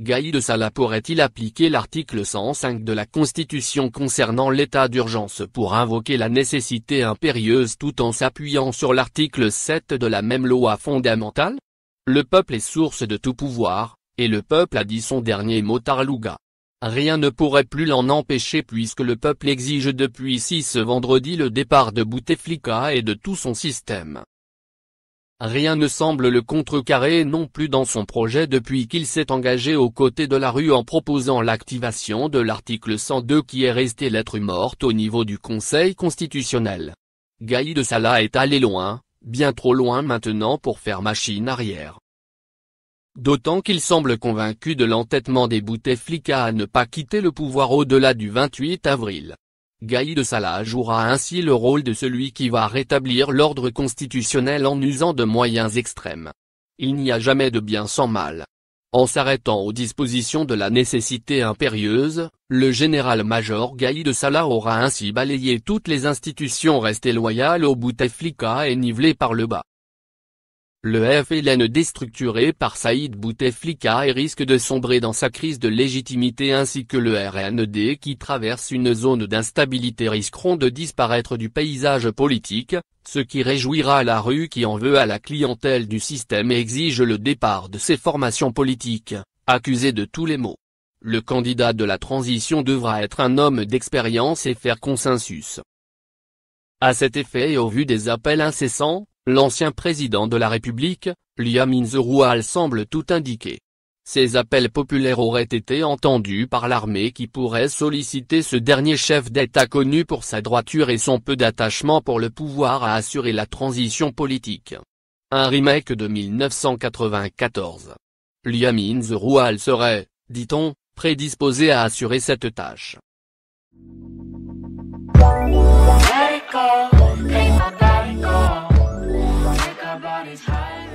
Gaïd Salah pourrait-il appliquer l'article 105 de la Constitution concernant l'état d'urgence pour invoquer la nécessité impérieuse tout en s'appuyant sur l'article 7 de la même loi fondamentale Le peuple est source de tout pouvoir, et le peuple a dit son dernier mot Tarlouga. Rien ne pourrait plus l'en empêcher puisque le peuple exige depuis 6 vendredi le départ de Bouteflika et de tout son système. Rien ne semble le contrecarrer non plus dans son projet depuis qu'il s'est engagé aux côtés de la rue en proposant l'activation de l'article 102 qui est resté lettre morte au niveau du Conseil constitutionnel. Gaï de Salah est allé loin, bien trop loin maintenant pour faire machine arrière. D'autant qu'il semble convaincu de l'entêtement des Bouteflika à ne pas quitter le pouvoir au-delà du 28 avril. Gaï de Salah jouera ainsi le rôle de celui qui va rétablir l'ordre constitutionnel en usant de moyens extrêmes. Il n'y a jamais de bien sans mal. En s'arrêtant aux dispositions de la nécessité impérieuse, le général-major Gaï de Salah aura ainsi balayé toutes les institutions restées loyales au Bouteflika et nivelées par le bas le FLN déstructuré par Saïd Bouteflika et risque de sombrer dans sa crise de légitimité ainsi que le RND qui traverse une zone d'instabilité risqueront de disparaître du paysage politique, ce qui réjouira la rue qui en veut à la clientèle du système et exige le départ de ses formations politiques, accusées de tous les maux. Le candidat de la transition devra être un homme d'expérience et faire consensus. À cet effet et au vu des appels incessants, L'ancien président de la République, Liam Zeroual semble tout indiquer. Ces appels populaires auraient été entendus par l'armée qui pourrait solliciter ce dernier chef d'État connu pour sa droiture et son peu d'attachement pour le pouvoir à assurer la transition politique. Un remake de 1994. Liam Zeroual serait, dit-on, prédisposé à assurer cette tâche. body's high